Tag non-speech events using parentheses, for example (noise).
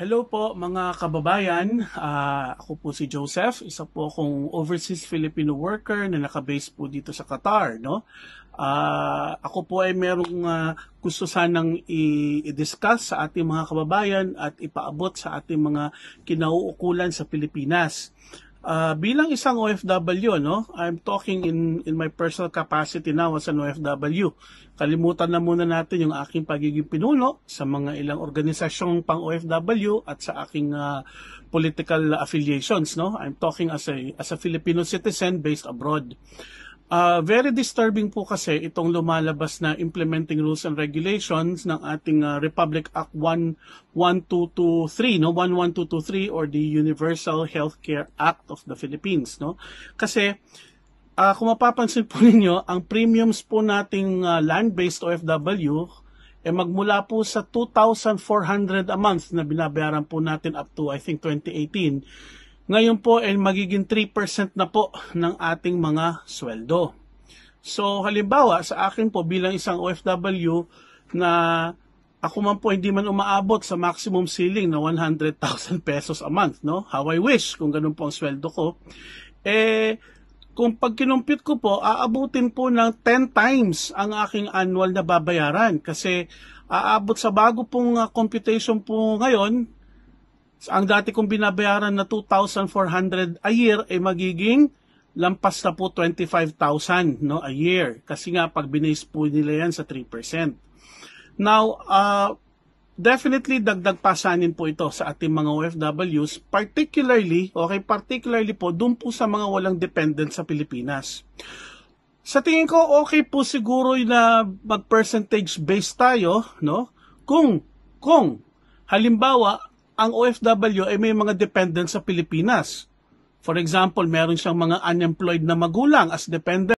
Hello po mga kababayan, uh, ako po si Joseph, isa po akong overseas Filipino worker na nakabase po dito sa Qatar. No? Uh, ako po ay merong uh, gusto sanang i-discuss sa ating mga kababayan at ipaabot sa ating mga kinauukulan sa Pilipinas. Uh, bilang isang OFW, no, I'm talking in, in my personal capacity now as an OFW. Kalimutan na muna natin yung aking pagiging pinuno sa mga ilang organisasyong pang OFW at sa aking uh, political affiliations. No? I'm talking as a, as a Filipino citizen based abroad. Uh, very disturbing po kasi itong lumalabas na implementing rules and regulations ng ating uh, Republic Act 11223 no 11223 or the Universal Healthcare Act of the Philippines no kasi uh, kung mapapansin po (laughs) ninyo ang premiums po nating uh, land-based OFW eh magmula po sa 2,400 a month na binabayaran po natin up to I think 2018 ngayon po ay magiging 3% na po ng ating mga sweldo. So halimbawa sa akin po bilang isang OFW na ako man po hindi man umaabot sa maximum ceiling na 100,000 (laughs) pesos a month, no? How I wish kung ganun po ang sweldo ko. Eh, kung pag kinumpit ko po, aabutin po ng 10 times ang aking annual na babayaran kasi aabot sa bago pong ah, computation po ngayon, ang dati kong binabayaran na 2,400 a year ay eh magiging lampas na po 25,000 no a year kasi nga pag binase po nila yan sa 3%. Now, uh, definitely dagdag pasanin po ito sa ating mga OFWs, particularly, okay, particularly po doon po sa mga walang dependent sa Pilipinas. Sa tingin ko okay po siguro na mag percentage based tayo, no? Kung kung halimbawa ang OFW ay may mga dependent sa Pilipinas. For example, meron siyang mga unemployed na magulang as dependent.